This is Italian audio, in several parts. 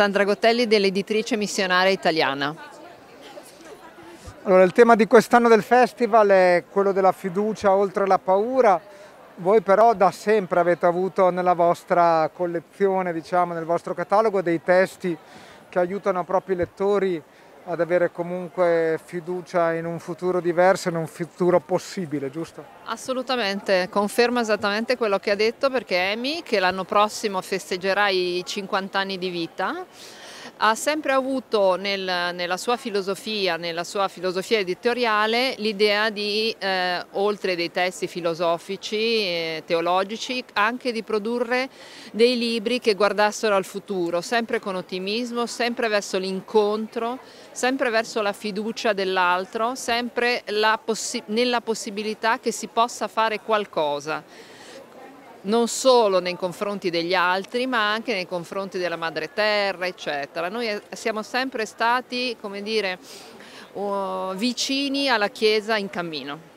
Sandra Gottelli dell'editrice missionaria italiana. Allora, il tema di quest'anno del festival è quello della fiducia oltre la paura. Voi però da sempre avete avuto nella vostra collezione, diciamo, nel vostro catalogo dei testi che aiutano proprio i lettori ad avere comunque fiducia in un futuro diverso, in un futuro possibile, giusto? Assolutamente, confermo esattamente quello che ha detto perché Emi, che l'anno prossimo festeggerà i 50 anni di vita, ha sempre avuto nel, nella sua filosofia, nella sua filosofia editoriale, l'idea di, eh, oltre dei testi filosofici, eh, teologici, anche di produrre dei libri che guardassero al futuro, sempre con ottimismo, sempre verso l'incontro, sempre verso la fiducia dell'altro, sempre la possi nella possibilità che si possa fare qualcosa non solo nei confronti degli altri ma anche nei confronti della madre terra eccetera. Noi eh, siamo sempre stati come dire, uh, vicini alla Chiesa in cammino.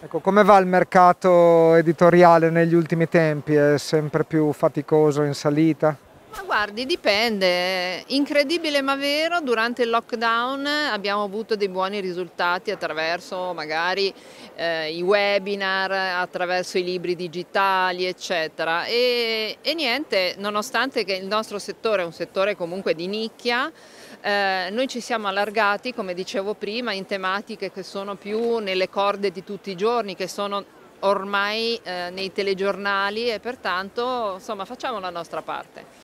Ecco, come va il mercato editoriale negli ultimi tempi? È sempre più faticoso in salita? Ma guardi, dipende. Incredibile ma vero, durante il lockdown abbiamo avuto dei buoni risultati attraverso magari eh, i webinar, attraverso i libri digitali, eccetera. E, e, niente, nonostante che il nostro settore è un settore comunque di nicchia, eh, noi ci siamo allargati, come dicevo prima, in tematiche che sono più nelle corde di tutti i giorni, che sono ormai eh, nei telegiornali e pertanto insomma facciamo la nostra parte.